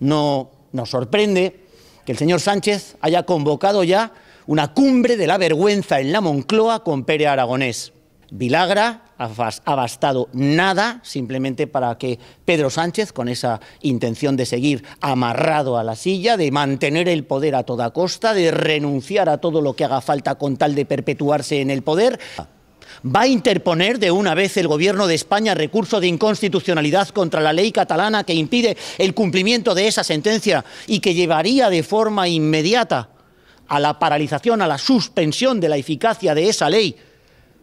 No nos sorprende que el señor Sánchez haya convocado ya una cumbre de la vergüenza en la Moncloa con Pere Aragonés. Vilagra ha bastado nada simplemente para que Pedro Sánchez, con esa intención de seguir amarrado a la silla, de mantener el poder a toda costa, de renunciar a todo lo que haga falta con tal de perpetuarse en el poder, ¿Va a interponer de una vez el Gobierno de España recurso de inconstitucionalidad contra la ley catalana que impide el cumplimiento de esa sentencia y que llevaría de forma inmediata a la paralización, a la suspensión de la eficacia de esa ley?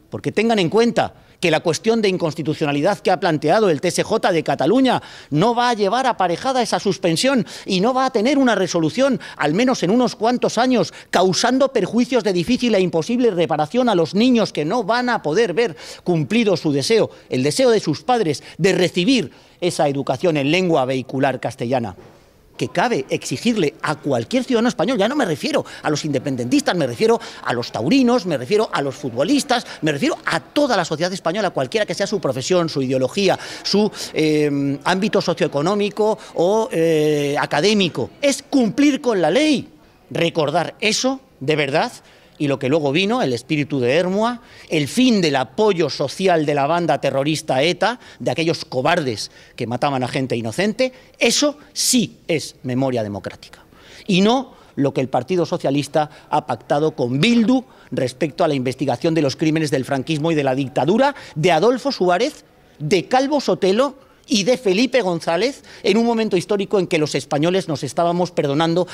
Porque tengan en cuenta que la cuestión de inconstitucionalidad que ha planteado el TSJ de Cataluña no va a llevar aparejada esa suspensión y no va a tener una resolución, al menos en unos cuantos años, causando perjuicios de difícil e imposible reparación a los niños que no van a poder ver cumplido su deseo, el deseo de sus padres de recibir esa educación en lengua vehicular castellana que cabe exigirle a cualquier ciudadano español, ya no me refiero a los independentistas, me refiero a los taurinos, me refiero a los futbolistas, me refiero a toda la sociedad española, cualquiera que sea su profesión, su ideología, su eh, ámbito socioeconómico o eh, académico, es cumplir con la ley. Recordar eso, de verdad, y lo que luego vino, el espíritu de Hermua, el fin del apoyo social de la banda terrorista ETA, de aquellos cobardes que mataban a gente inocente, eso sí es memoria democrática. Y no lo que el Partido Socialista ha pactado con Bildu respecto a la investigación de los crímenes del franquismo y de la dictadura de Adolfo Suárez, de Calvo Sotelo y de Felipe González en un momento histórico en que los españoles nos estábamos perdonando